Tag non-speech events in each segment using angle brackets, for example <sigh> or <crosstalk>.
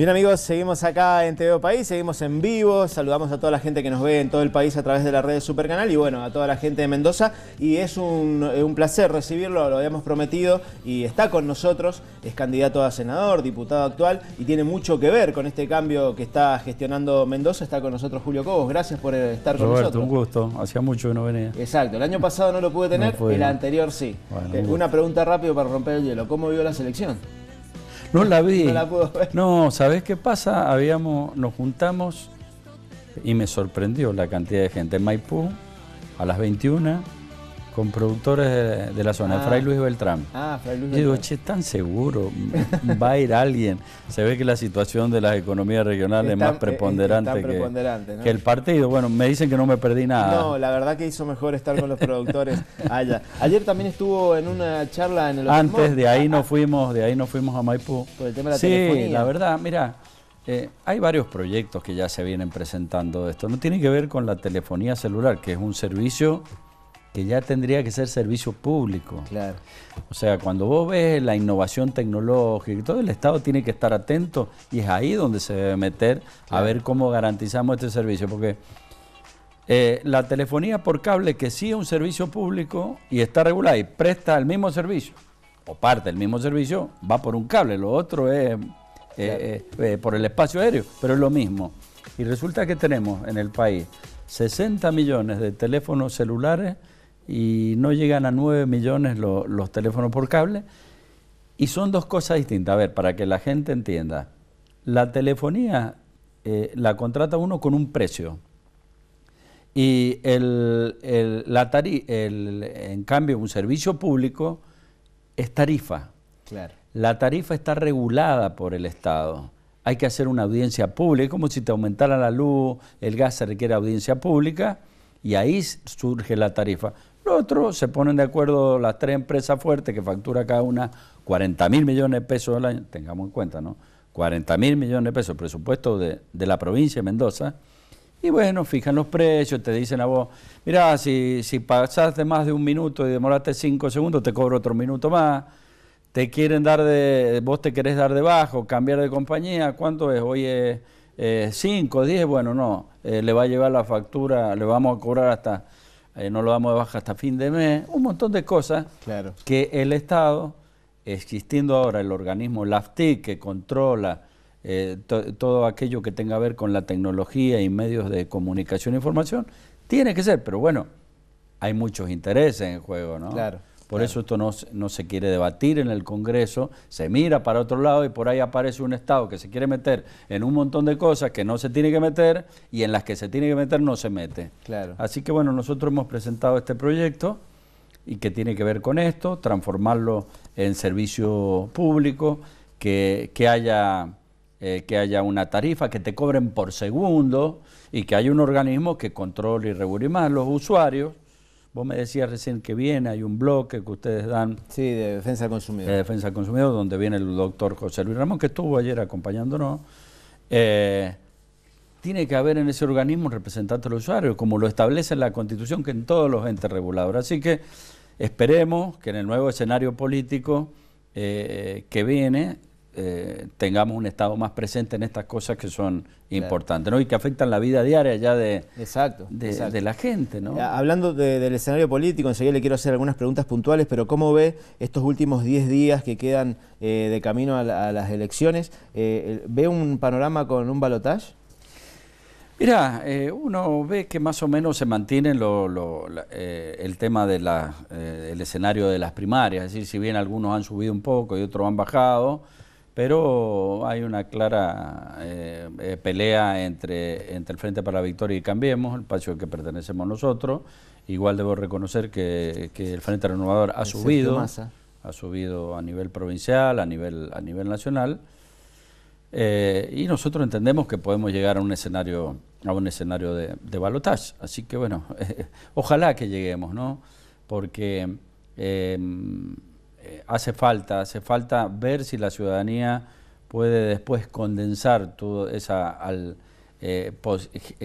Bien amigos, seguimos acá en TVO País, seguimos en vivo, saludamos a toda la gente que nos ve en todo el país a través de la red Supercanal y bueno, a toda la gente de Mendoza y es eh, un, placer recibirlo, lo habíamos prometido y está con nosotros, es candidato a senador, diputado actual y tiene mucho que ver con este cambio que está gestionando Mendoza, está con nosotros Julio Cobos, gracias por eh, estar con nosotros. un gusto, hacía mucho que no venía. Exacto, el año pasado no lo pude tener, y el anterior sí. Eh, una pregunta rápido para romper el hielo, ¿cómo vio la selección? No la vi. <laughs> no la ver. No, ¿sabés qué pasa? Habíamos, nos juntamos y me sorprendió la cantidad de gente en Maipú a las 21 con productores de, la zona, Fray ah. Luis Beltrán. Ah, Fray Luis Beltrán. digo, che, tan seguro, va a ir alguien. Se ve que la situación de las economías regionales es más eh, preponderante, que, el partido. Bueno, me dicen que no me perdí nada. No, la verdad que hizo mejor estar con los productores <laughs> allá. Ayer también estuvo en una charla en el... Antes de ahí nos ah, ah. fuimos, de ahí nos fuimos a Maipú. Por el tema de la sí, la verdad, mira, eh, hay varios proyectos que ya se vienen presentando de esto. No tiene que ver con la telefonía celular, que es un servicio que ya tendría que ser servicio público. Claro. O sea, cuando vos ves la innovación tecnológica, y todo el Estado tiene que estar atento y es ahí donde se debe meter a ver cómo garantizamos este servicio, porque eh, la telefonía por cable, que sí es un servicio público y está regulada y presta el mismo servicio, o parte del mismo servicio, va por un cable, lo otro es eh, eh, por el espacio aéreo, pero es lo mismo. Y resulta que tenemos en el país 60 millones de teléfonos celulares y no llegan a 9 millones los teléfonos por cable. Y son dos cosas distintas. A ver, para que la gente entienda, la telefonía eh, la contrata uno con un precio. Y el, la en cambio, un servicio público es tarifa. La tarifa está regulada por el Estado. Hay que hacer una audiencia pública, es como si te aumentara la luz, el gas se requiere audiencia pública y ahí surge la tarifa. Lo otro, se ponen de acuerdo las tres empresas fuertes que factura cada una 40 mil millones de pesos al año, tengamos en cuenta, ¿no? 40 mil millones de pesos, presupuesto de, la provincia de Mendoza, y bueno, fijan los precios, te dicen a vos, mira, si, pasaste más de un minuto y demoraste cinco segundos, te cobro otro minuto más, te quieren dar de, vos te querés dar de bajo, cambiar de compañía, ¿cuánto es? Hoy es cinco, bueno, no, eh, le va a llevar la factura, le vamos a cobrar hasta eh, no lo damos de baja hasta fin de mes, un montón de cosas que el Estado, existiendo ahora el organismo LAFTIC que controla eh, todo aquello que tenga que ver con la tecnología y medios de comunicación e información, tiene que ser, pero bueno, hay muchos intereses en el juego, ¿no? Claro. Por eso esto no, no se quiere debatir en el Congreso, se mira para otro lado y por ahí aparece un Estado que se quiere meter en un montón de cosas que no se tiene que meter y en las que se tiene que meter no se mete. Claro. Así que bueno, nosotros hemos presentado este proyecto y que tiene que ver con esto, transformarlo en servicio público, que, haya... Eh, que haya una tarifa, que te cobren por segundo y que haya un organismo que controle y regule más los usuarios. Vos me decías recién que viene, hay un bloque que ustedes dan. Sí, de Defensa del Consumidor. De Defensa del Consumidor, donde viene el doctor José Luis Ramón, que estuvo ayer acompañándonos. Eh, tiene que haber en ese organismo un representante del usuario, como lo establece la Constitución, que en todos los entes reguladores. Así que esperemos que en el nuevo escenario político eh, que viene eh, tengamos un Estado más presente en estas cosas que son importantes ¿no? y que afectan la vida diaria ya de, exacto, de, la gente. ¿no? Eh, hablando del escenario político, enseguida le quiero hacer algunas preguntas puntuales, pero ¿cómo ve estos últimos 10 días que quedan eh, de camino a, las elecciones? ¿Ve un panorama con un balotaje? Mira, uno ve que más o menos se mantiene el tema del escenario de las primarias, es decir, si bien algunos han subido un poco y otros han bajado, pero hay una clara eh, eh, pelea entre, entre el Frente para la Victoria y Cambiemos, el espacio al que pertenecemos nosotros. Igual debo reconocer que, el Frente Renovador ha subido, ¿eh? ha subido a nivel provincial, a nivel, a nivel nacional, y nosotros entendemos que podemos llegar a un escenario, a un escenario de, de balotaje. Así que bueno, <laughs> ojalá que lleguemos, ¿no? Porque eh, hace falta, hace falta ver si la ciudadanía puede después condensar toda esa eh,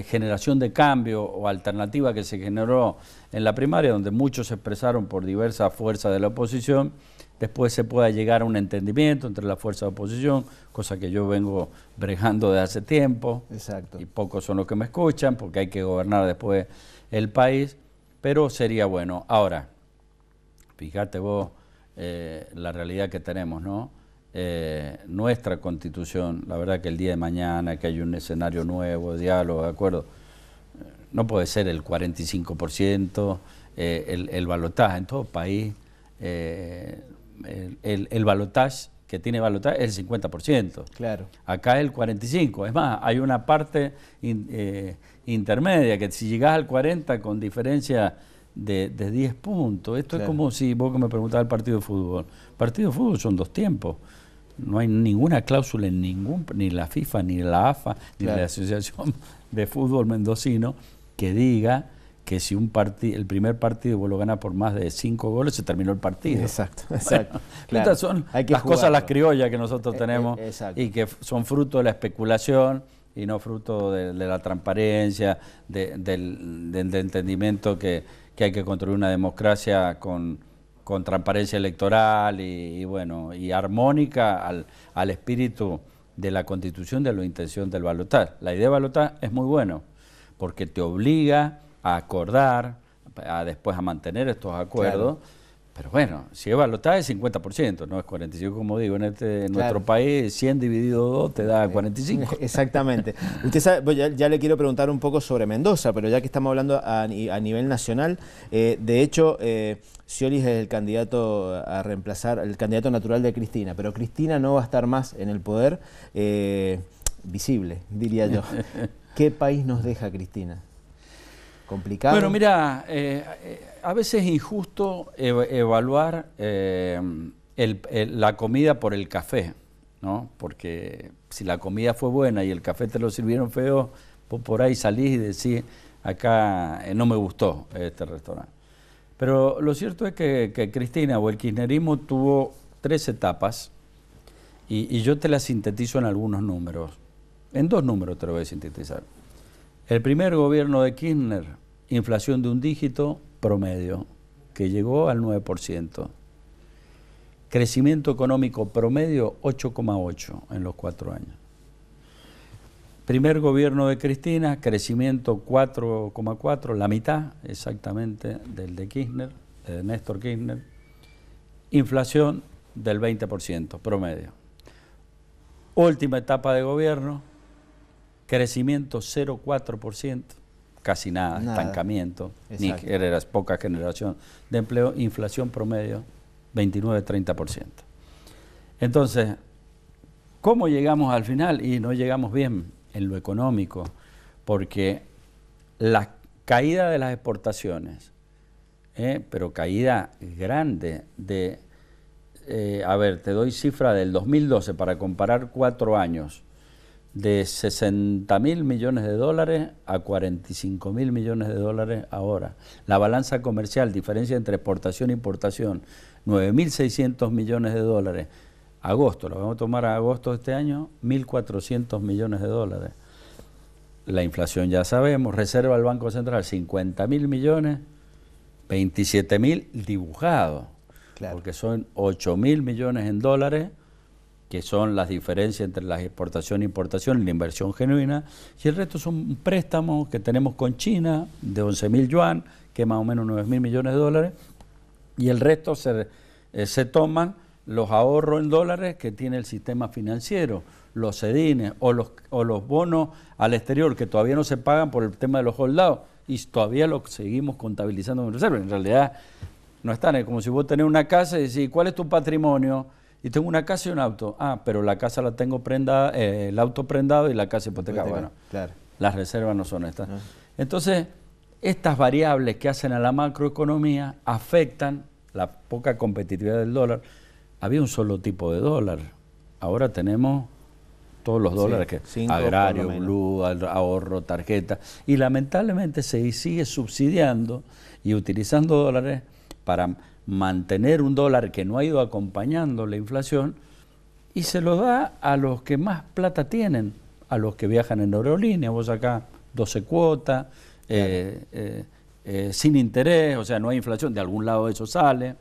generación de cambio o alternativa que se generó en la primaria, donde muchos se expresaron por diversas fuerzas de la oposición, después se pueda llegar a un entendimiento entre las fuerzas de oposición, cosa que yo vengo bregando de hace tiempo, Exacto. y pocos son los que me escuchan, porque hay que gobernar después el país, pero sería bueno. Ahora, fíjate vos, eh, la realidad que tenemos, ¿no? Eh, nuestra constitución, la verdad que el día de mañana, que hay un escenario nuevo, diálogo, de acuerdo, no puede ser el 45%, eh, el, el balotaje en todo país, el, el, balotaje que tiene balotaje es el 50%. Claro. Acá el 45%. Es más, hay una parte intermedia que si llegás al 40% con diferencia de, de 10 puntos. Esto es como si vos que me preguntabas el partido de fútbol. Partido de fútbol son dos tiempos. No hay ninguna cláusula en ningún, ni la FIFA, ni la AFA, ni la Asociación de Fútbol Mendocino que diga que si un partido el primer partido vos lo ganas por más de cinco goles, se terminó el partido. Exacto, exacto. Estas son las cosas, las criollas que nosotros eh, eh, tenemos y que son fruto de la especulación y no fruto de, la transparencia, de, del, del entendimiento que, que hay que construir una democracia con, transparencia electoral y, bueno, y armónica al, al espíritu de la constitución de la intención del balotar. La idea de balotar es muy bueno, porque te obliga a acordar, a después a mantener estos acuerdos. Pero bueno, si es 50%, no es 45, como digo, en, este, nuestro país 100 dividido 2 te da 45. <laughs> Exactamente. Usted pues ya, le quiero preguntar un poco sobre Mendoza, pero ya que estamos hablando a, nivel nacional, eh, de hecho, eh, es el candidato a reemplazar, el candidato natural de Cristina, pero Cristina no va a estar más en el poder eh, visible, diría yo. <laughs> ¿Qué país nos deja Cristina? complicado. Bueno, mira, eh, eh, a veces es injusto evaluar eh, la comida por el café, ¿no? Porque si la comida fue buena y el café te lo sirvieron feo, pues por ahí salís y decís, acá no me gustó este restaurante. Pero lo cierto es que, Cristina o el kirchnerismo tuvo tres etapas y, y yo te las sintetizo en algunos números. En dos números te lo voy a sintetizar. El primer gobierno de Kirchner, inflación de un dígito promedio, que llegó al 9%. Crecimiento económico promedio 8,8 en los cuatro años. Primer gobierno de Cristina, crecimiento 4,4, la mitad exactamente del de Kirchner, de Néstor Kirchner. Inflación del 20% promedio. Última etapa de gobierno, Crecimiento 0,4%, casi nada, estancamiento, ni poca generación de empleo, inflación promedio 29-30%. Entonces, ¿cómo llegamos al final? Y no llegamos bien en lo económico, porque la caída de las exportaciones, ¿eh? pero caída grande de, eh, a ver, te doy cifra del 2012 para comparar cuatro años, de 60 mil millones de dólares a 45 mil millones de dólares ahora. La balanza comercial, diferencia entre exportación e importación, 9.600 millones de dólares. Agosto, lo vamos a tomar a agosto de este año, 1.400 millones de dólares. La inflación ya sabemos, reserva al Banco Central, 50 mil millones, 27 mil dibujados, claro. porque son 8 mil millones en dólares que son las diferencias entre la exportación e importación y la inversión genuina, y el resto son préstamos que tenemos con China de 11 mil yuan, que es más o menos 9 mil millones de dólares, y el resto se, eh, se toman los ahorros en dólares que tiene el sistema financiero, los sedines o los, los bonos al exterior que todavía no se pagan por el tema de los holdados y todavía lo seguimos contabilizando en reserva. En realidad no están, es como si vos tenés una casa y decís, ¿cuál es tu patrimonio? y tengo una casa y un auto. Ah, pero la casa la tengo prendada, eh, el auto prendado y la casa hipotecada. bueno, claro. las reservas no son estas. Ah. Entonces, estas variables que hacen a la macroeconomía afectan la poca competitividad del dólar. Había un solo tipo de dólar. Ahora tenemos todos los dólares que agrario, blue, ahorro, tarjeta. Y lamentablemente se sigue subsidiando y utilizando dólares para mantener un dólar que no ha ido acompañando la inflación y se lo da a los que más plata tienen, a los que viajan en aerolínea, vos acá 12 cuotas, eh, eh, eh, sin interés, o sea, no hay inflación, de algún lado eso sale.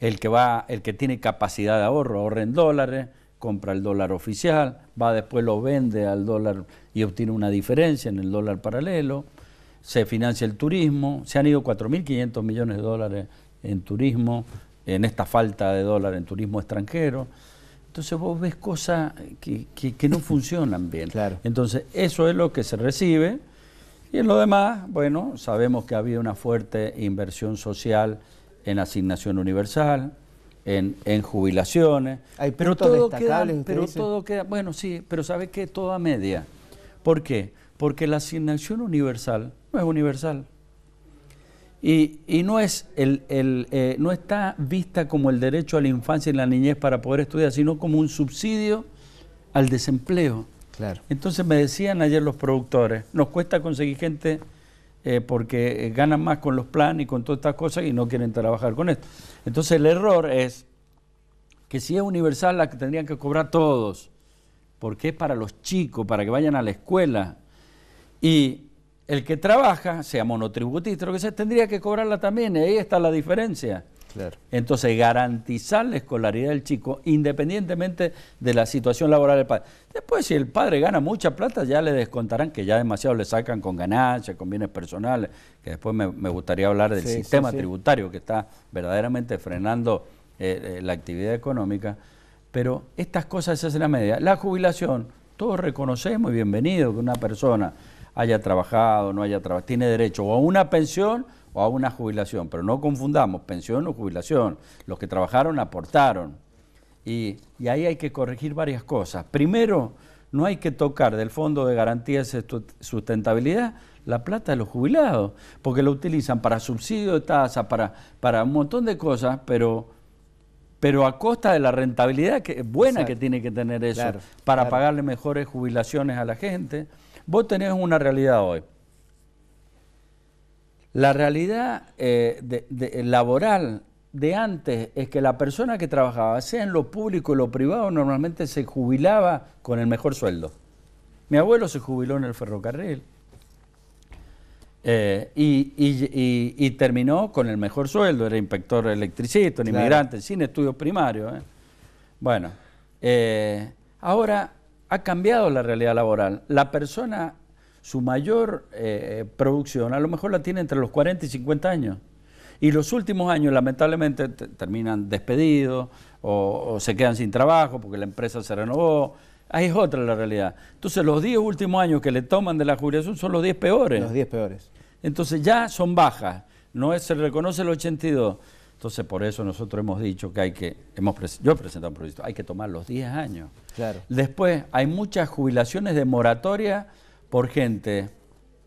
El que, va, el que tiene capacidad de ahorro, ahorra en dólares, compra el dólar oficial, va después lo vende al dólar y obtiene una diferencia en el dólar paralelo, se financia el turismo, se han ido 4.500 millones de dólares en turismo, en esta falta de dólar en turismo extranjero. Entonces vos ves cosas que, que, no funcionan bien. <laughs> Entonces eso es lo que se recibe y en lo demás, bueno, sabemos que había una fuerte inversión social en asignación universal, en, en jubilaciones. Hay pero todo queda, pero todo queda, bueno, sí, pero ¿sabes qué? Toda media. ¿Por qué? Porque la asignación universal no es universal. Y, no, es el, eh, no está vista como el derecho a la infancia y la niñez para poder estudiar, sino como un subsidio al desempleo. Claro. Entonces me decían ayer los productores, nos cuesta conseguir gente eh, porque eh, ganan más con los planes y con todas estas cosas y no quieren trabajar con esto. Entonces el error es que si es universal la que tendrían que cobrar todos, porque es para los chicos, para que vayan a la escuela. Y el que trabaja, sea monotributista, lo que sea, tendría que cobrarla también, ahí está la diferencia. Entonces, garantizar la escolaridad del chico independientemente de la situación laboral del padre. Después, si el padre gana mucha plata, ya le descontarán que ya demasiado le sacan con ganancias, con bienes personales, que después me, gustaría hablar del sistema tributario que está verdaderamente frenando eh, eh, la actividad económica. Pero estas cosas se hacen a media. La jubilación, todos reconocemos y bienvenido que una persona haya trabajado, no haya trabajado, tiene derecho o a una pensión o a una jubilación, pero no confundamos pensión o jubilación, los que trabajaron aportaron. Y, ahí hay que corregir varias cosas. Primero, no hay que tocar del Fondo de garantías de Sustentabilidad la plata de los jubilados, porque lo utilizan para subsidio de tasa, para, para un montón de cosas, pero, pero a costa de la rentabilidad que, buena que tiene que tener eso, para pagarle mejores jubilaciones a la gente. Vos tenés una realidad hoy. La realidad eh, laboral de antes es que la persona que trabajaba, sea en lo público o lo privado, normalmente se jubilaba con el mejor sueldo. Mi abuelo se jubiló en el ferrocarril eh, y, terminó con el mejor sueldo. Era inspector electricista, un inmigrante, sin estudios primarios. Eh. Bueno, ahora ha cambiado la realidad laboral. La persona, su mayor eh, producción, a lo mejor la tiene entre los 40 y 50 años. Y los últimos años, lamentablemente, terminan despedidos o, se quedan sin trabajo porque la empresa se renovó. Ahí es otra la realidad. Entonces, los 10 últimos años que le toman de la jubilación son los 10 peores. Los 10 peores. Entonces, ya son bajas. No es, se reconoce el 82. Entonces, por eso nosotros hemos dicho que hay que, hemos, yo he presentado un proyecto, hay que tomar los 10 años. Claro. Después, hay muchas jubilaciones de moratoria por gente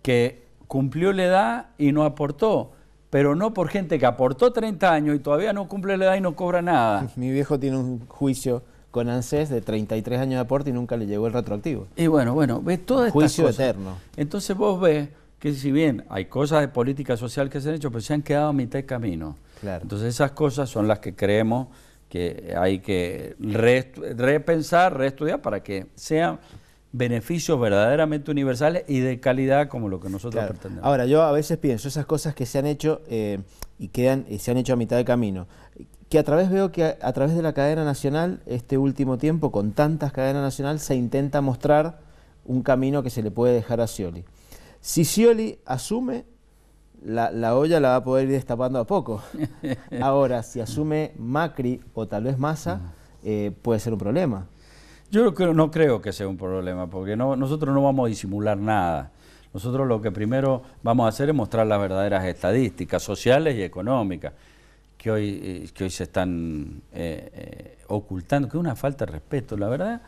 que cumplió la edad y no aportó, pero no por gente que aportó 30 años y todavía no cumple la edad y no cobra nada. <laughs> Mi viejo tiene un juicio con ANSES de 33 años de aporte y nunca le llegó el retroactivo. Y bueno, bueno, ves todas Juicio estas cosas. eterno. Entonces vos ves que si bien hay cosas de política social que se han hecho, pero se han quedado a mitad de camino. Entonces esas cosas son las que creemos que hay que repensar, reestudiar para que sean beneficios verdaderamente universales y de calidad como lo que nosotros pretendemos. Ahora, yo a veces pienso esas cosas que se han hecho eh, y quedan se han hecho a mitad de camino, que a través veo que a, través de la cadena nacional este último tiempo con tantas cadenas nacional se intenta mostrar un camino que se le puede dejar a Scioli. Si Scioli asume la, la, olla la va a poder ir destapando a poco. <laughs> Ahora, si asume Macri o tal vez Massa, eh, puede ser un problema. Yo creo, no creo que sea un problema, porque nosotros no vamos a disimular nada. Nosotros lo que primero vamos a hacer es mostrar las verdaderas estadísticas sociales y económicas que hoy, eh, que hoy se están eh, ocultando, que es una falta de respeto. La verdad,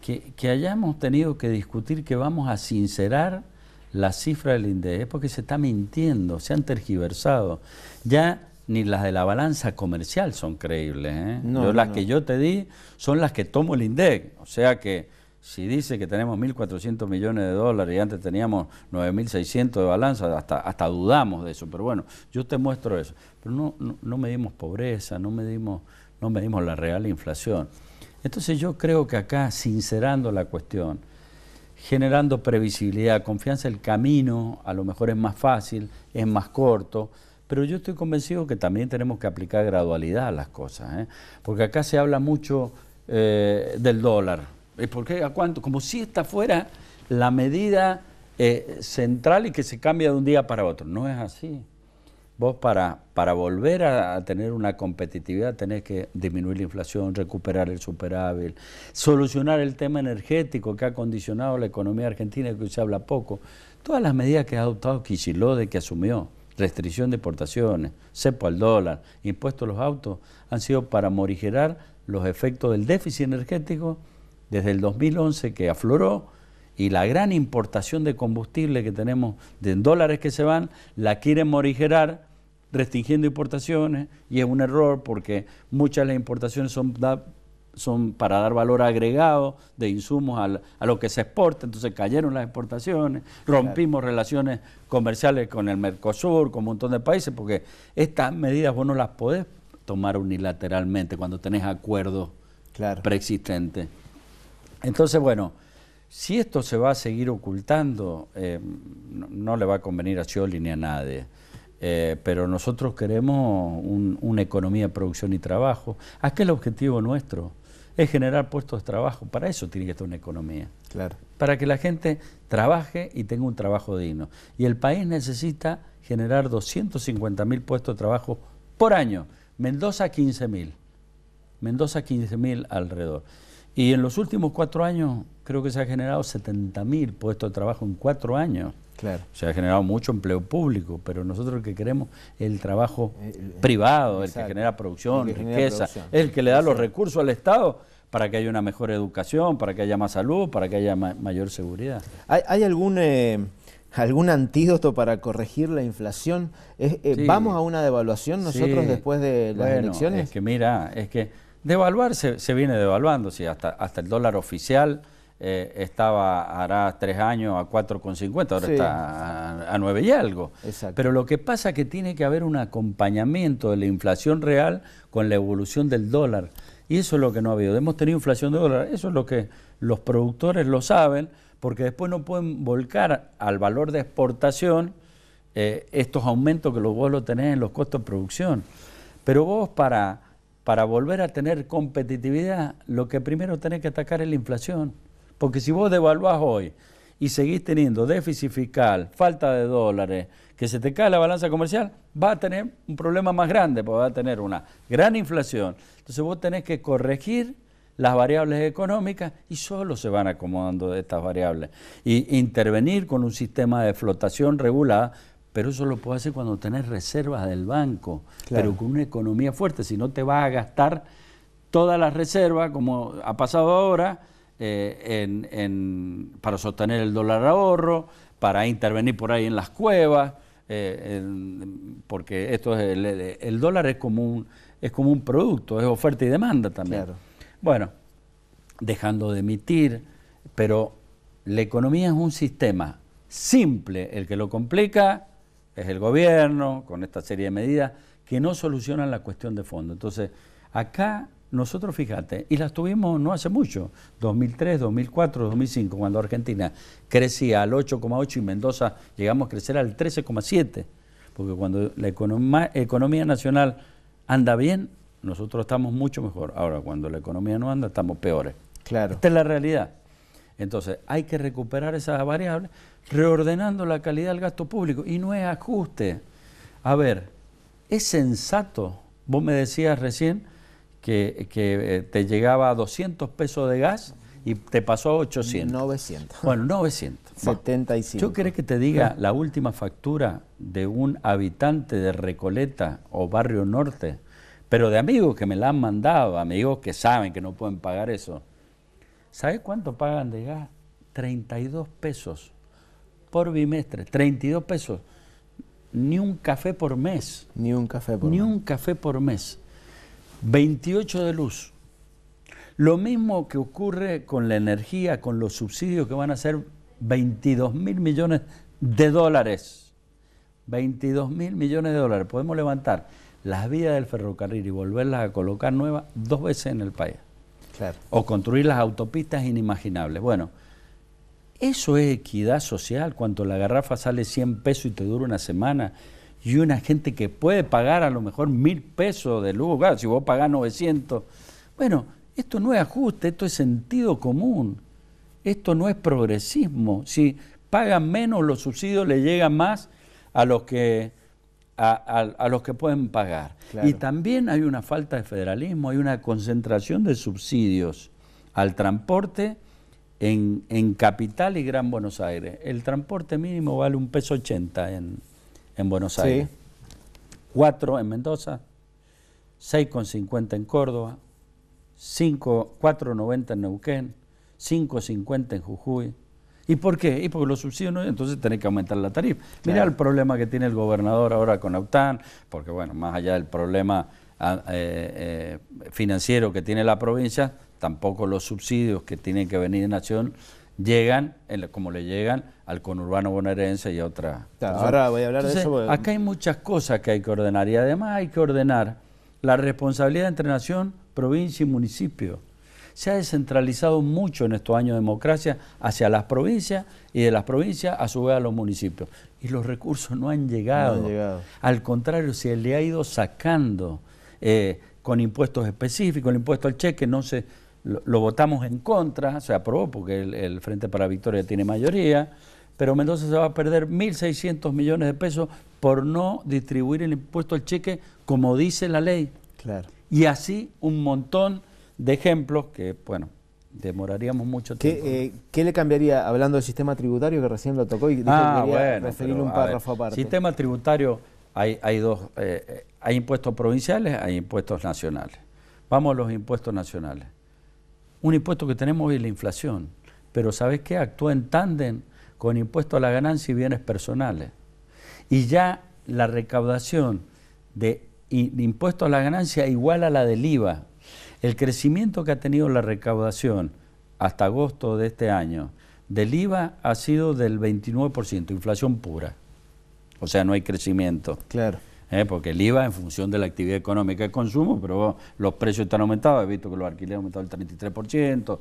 que, que hayamos tenido que discutir que vamos a sincerar la cifra del INDEC es porque se está mintiendo, se han tergiversado. Ya ni las de la balanza comercial son creíbles. ¿eh? las que yo te di son las que tomo el INDEC. O sea que si dice que tenemos 1.400 millones de dólares y antes teníamos 9.600 de balanza, hasta, hasta dudamos de eso. Pero bueno, yo te muestro eso. Pero no, no, no medimos pobreza, no medimos, no medimos la real inflación. Entonces yo creo que acá, sincerando la cuestión, generando previsibilidad, confianza, el camino a lo mejor es más fácil, es más corto, pero yo estoy convencido que también tenemos que aplicar gradualidad a las cosas, ¿eh? porque acá se habla mucho eh, del dólar. ¿Y por qué? ¿A cuánto? Como si esta fuera la medida eh, central y que se cambia de un día para otro. No es así. Vos para, para volver a, tener una competitividad tenés que disminuir la inflación, recuperar el superávit, solucionar el tema energético que ha condicionado la economía argentina, que hoy se habla poco. Todas las medidas que ha adoptado Kicillof que asumió, restricción de exportaciones, cepo al dólar, impuesto a los autos, han sido para morigerar los efectos del déficit energético desde el 2011 que afloró y la gran importación de combustible que tenemos de dólares que se van, la quieren morigerar restringiendo importaciones y es un error porque muchas de las importaciones son, son para dar valor agregado de insumos a lo que se exporta, entonces cayeron las exportaciones, rompimos relaciones comerciales con el Mercosur, con un montón de países, porque estas medidas vos no las podés tomar unilateralmente cuando tenés acuerdos preexistentes. Entonces, bueno, si esto se va a seguir ocultando, eh, no, le va a convenir a Scioli ni a nadie. Eh, pero nosotros queremos una economía de producción y trabajo. es el objetivo nuestro es generar puestos de trabajo. Para eso tiene que estar una economía. Claro. Para que la gente trabaje y tenga un trabajo digno. Y el país necesita generar 250 mil puestos de trabajo por año. Mendoza 15 mil. Mendoza 15 mil alrededor. Y en los últimos cuatro años creo que se ha generado 70.000 puestos de trabajo en cuatro años. Claro. Se ha generado mucho empleo público, pero nosotros lo que queremos es el trabajo eh, eh, privado, el que genera producción, riqueza, el que le da los recursos al Estado para que haya una mejor educación, para que haya más salud, para que haya mayor seguridad. ¿Hay, algún, eh, algún antídoto para corregir la inflación? ¿Vamos a una devaluación nosotros después de las elecciones? Es que mira, es que Devaluar se, viene devaluando, sí, hasta, hasta el dólar oficial eh, estaba, hará tres años, a 4,50, ahora está a, 9 y algo. Pero lo que pasa es que tiene que haber un acompañamiento de la inflación real con la evolución del dólar. Y eso es lo que no ha habido. Hemos tenido inflación de dólar, eso es lo que los productores lo saben, porque después no pueden volcar al valor de exportación eh, estos aumentos que vos lo tenés en los costos de producción. Pero vos para para volver a tener competitividad, lo que primero tenés que atacar es la inflación. Porque si vos devaluás hoy y seguís teniendo déficit fiscal, falta de dólares, que se te cae la balanza comercial, va a tener un problema más grande, porque va a tener una gran inflación. Entonces vos tenés que corregir las variables económicas y solo se van acomodando de estas variables. Y intervenir con un sistema de flotación regulada pero eso lo puedes hacer cuando tenés reservas del banco, pero con una economía fuerte, si no te vas a gastar todas las reservas, como ha pasado ahora, eh, para sostener el dólar ahorro, para intervenir por ahí en las cuevas, eh, porque esto es el, dólar es como un es como un producto, es oferta y demanda también. Bueno, dejando de emitir, pero la economía es un sistema simple, el que lo complica es el gobierno, con esta serie de medidas que no solucionan la cuestión de fondo. Entonces, acá nosotros, fíjate, y las tuvimos no hace mucho, 2003, 2004, 2005, cuando Argentina crecía al 8,8 y Mendoza llegamos a crecer al 13,7, porque cuando la economía, nacional anda bien, nosotros estamos mucho mejor. Ahora, cuando la economía no anda, estamos peores. Claro. Esta es la realidad. Entonces, hay que recuperar esas variables reordenando la calidad del gasto público y no es ajuste. A ver, es sensato. Vos me decías recién que, que eh, te llegaba a 200 pesos de gas y te pasó a 800. 900. Bueno, 900. 75. <laughs> ¿Yo creo que te diga la última factura de un habitante de Recoleta o Barrio Norte? Pero de amigos que me la han mandado, amigos que saben que no pueden pagar eso. ¿Sabe cuánto pagan de gas? 32 pesos por bimestre, 32 pesos. Ni un café por mes. Ni un café por Ni un café por mes. 28 de luz. Lo mismo que ocurre con la energía, con los subsidios que van a ser 22 mil millones de dólares. 22 mil millones de dólares. Podemos levantar las vías del ferrocarril y volverlas a colocar nuevas dos veces en el país. O construir las autopistas inimaginables. Bueno, eso es equidad social, cuando la garrafa sale 100 pesos y te dura una semana, y una gente que puede pagar a lo mejor mil pesos de luz, claro, si vos pagás 900. Bueno, esto no es ajuste, esto es sentido común, esto no es progresismo. Si pagan menos los subsidios, le llega más a los que a, los que pueden pagar. Y también hay una falta de federalismo, hay una concentración de subsidios al transporte en, en Capital y Gran Buenos Aires. El transporte mínimo vale un peso ochenta en, Buenos Aires, cuatro en Mendoza, 6,50 en Córdoba, 4,90 en Neuquén, 5,50 en Jujuy, ¿Y por qué? Y porque los subsidios no, entonces tenés que aumentar la tarifa. Mira el problema que tiene el gobernador ahora con Autan, porque bueno, más allá del problema ah, eh, eh, financiero que tiene la provincia, tampoco los subsidios que tienen que venir de Nación llegan, como le llegan al conurbano bonaerense y a otras. ahora voy a hablar de eso. Acá hay muchas cosas que hay que ordenar y además hay que ordenar la responsabilidad entre nación, provincia y municipio se ha descentralizado mucho en estos años de democracia hacia las provincias y de las provincias a su vez a los municipios. Y los recursos no han llegado. Al contrario, se le ha ido sacando eh, con impuestos específicos, el impuesto al cheque no se... Lo, votamos en contra, se aprobó porque el, Frente para la Victoria tiene mayoría, pero Mendoza se va a perder 1.600 millones de pesos por no distribuir el impuesto al cheque como dice la ley. Claro. Y así un montón de ejemplos que, bueno, demoraríamos mucho tiempo. Eh, ¿Qué, le cambiaría, hablando del sistema tributario que recién lo tocó y ah, que un párrafo aparte? Sistema tributario, hay, hay dos, eh, eh, hay impuestos provinciales, hay impuestos nacionales. Vamos a los impuestos nacionales. Un impuesto que tenemos hoy es la inflación, pero ¿sabes qué? Actúa en tándem con impuesto a la ganancia y bienes personales. Y ya la recaudación de impuestos a la ganancia igual a la del IVA. El crecimiento que ha tenido la recaudación hasta agosto de este año del IVA ha sido del 29%, inflación pura. O sea, no hay crecimiento. Claro. ¿Eh? Porque el IVA en función de la actividad económica de consumo, pero los precios están aumentados, he visto que los alquileres han aumentado el 33%,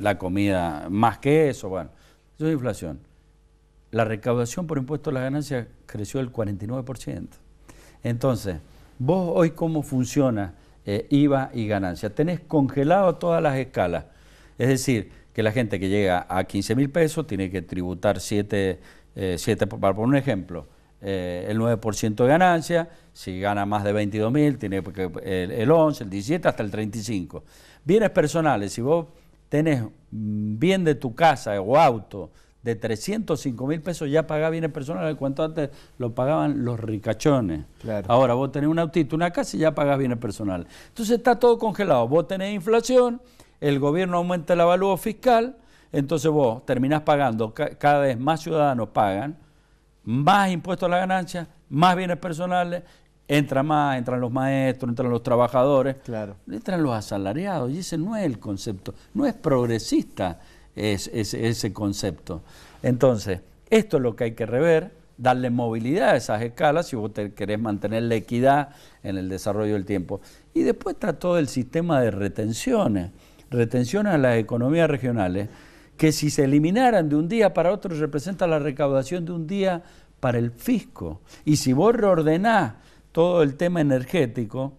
la, comida más que eso, bueno, eso es inflación. La recaudación por impuesto a las ganancias creció el 49%. Entonces, vos hoy cómo funciona eh, IVA y ganancia. Tenés congelado todas las escalas. Es decir, que la gente que llega a 15 mil pesos tiene que tributar 7, eh, un ejemplo, eh, el 9% de ganancia, si gana más de 22 mil, tiene que, eh, el 11, el 17, hasta el 35. Bienes personales, si vos tenés mm, bien de tu casa o auto, de 305 mil pesos ya pagaba bienes personales, cuanto antes lo pagaban los ricachones. Ahora vos tenés un autito, una casa y ya pagás bienes personales. Entonces está todo congelado. Vos tenés inflación, el gobierno aumenta el avalúo fiscal, entonces vos terminás pagando, cada vez más ciudadanos pagan, más impuestos a la ganancia, más bienes personales, entra más, entran los maestros, entran los trabajadores, claro. entran los asalariados, y ese no es el concepto, no es progresista es, ese concepto. Entonces, esto es lo que hay que rever, darle movilidad a esas escalas si vos querés mantener la equidad en el desarrollo del tiempo. Y después está todo el sistema de retenciones, retenciones a las economías regionales, que si se eliminaran de un día para otro representa la recaudación de un día para el fisco. Y si vos reordenás todo el tema energético,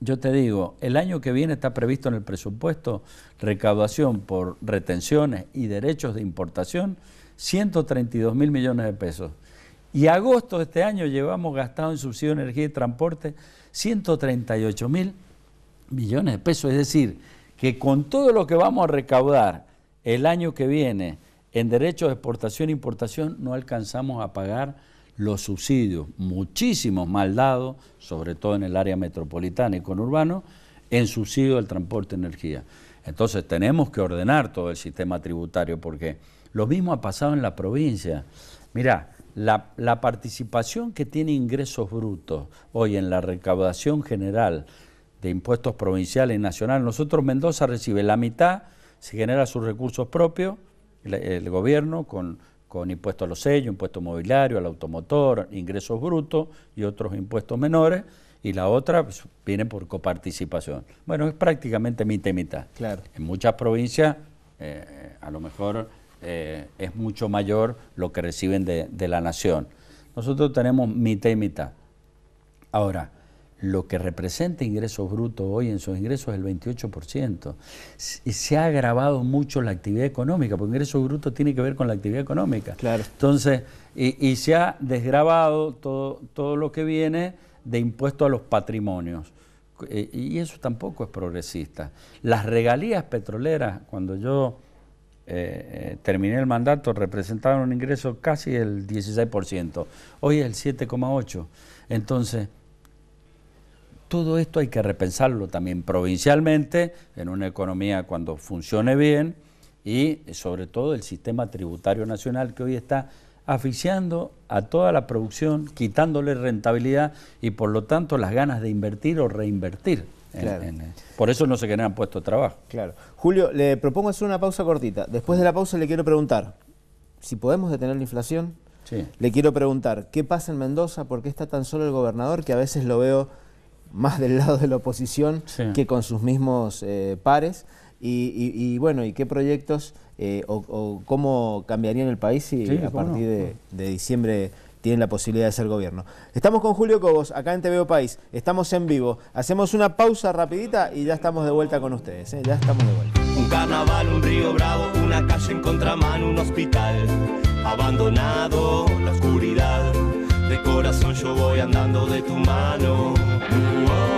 yo te digo, el año que viene está previsto en el presupuesto recaudación por retenciones y derechos de importación 132 mil millones de pesos. Y agosto de este año llevamos gastado en subsidio de energía y transporte 138 mil millones de pesos. Es decir, que con todo lo que vamos a recaudar el año que viene en derechos de exportación e importación no alcanzamos a pagar los subsidios, muchísimos mal dados, sobre todo en el área metropolitana y conurbano, en subsidio del transporte de energía. Entonces tenemos que ordenar todo el sistema tributario porque lo mismo ha pasado en la provincia. Mirá, la, participación que tiene ingresos brutos hoy en la recaudación general de impuestos provinciales y nacionales, nosotros Mendoza recibe la mitad, se genera sus recursos propios, el gobierno con con impuestos a los sellos, impuesto mobiliario, al automotor, ingresos brutos y otros impuestos menores, y la otra pues, viene por coparticipación. Bueno, es prácticamente mitad y mitad. Claro. En muchas provincias, eh, a lo mejor eh, es mucho mayor lo que reciben de, de la nación. Nosotros tenemos mitad y mitad. Ahora, lo que representa ingresos brutos hoy en sus ingresos es el 28%. Y se ha agravado mucho la actividad económica, porque ingresos brutos tiene que ver con la actividad económica. Claro. Entonces, y, se ha desgravado todo, todo lo que viene de impuestos a los patrimonios. Eh, y eso tampoco es progresista. Las regalías petroleras, cuando yo eh, eh, terminé el mandato, representaban un ingreso casi el 16%. Hoy es el 7,8%. Entonces, todo esto hay que repensarlo también provincialmente, en una economía cuando funcione bien y sobre todo el sistema tributario nacional que hoy está asfixiando a toda la producción, quitándole rentabilidad y por lo tanto las ganas de invertir o reinvertir. Eh. por eso no se generan puestos de trabajo. Claro. Julio, le propongo hacer una pausa cortita. Después de la pausa le quiero preguntar si podemos detener la inflación. Le quiero preguntar qué pasa en Mendoza, por qué está tan solo el gobernador, que a veces lo veo más del lado de la oposición que con sus mismos eh, pares. Y, bueno, ¿y qué proyectos eh, o, cómo cambiarían el país si a partir de, diciembre tienen la posibilidad de ser gobierno? Estamos con Julio Cobos, acá en TVO País, estamos en vivo, hacemos una pausa rapidita y ya estamos de vuelta con ustedes, ¿eh? ya estamos de vuelta. Un carnaval, un río bravo, una calle en contramano, un hospital abandonado, la oscuridad corazón yo voy andando de tu mano.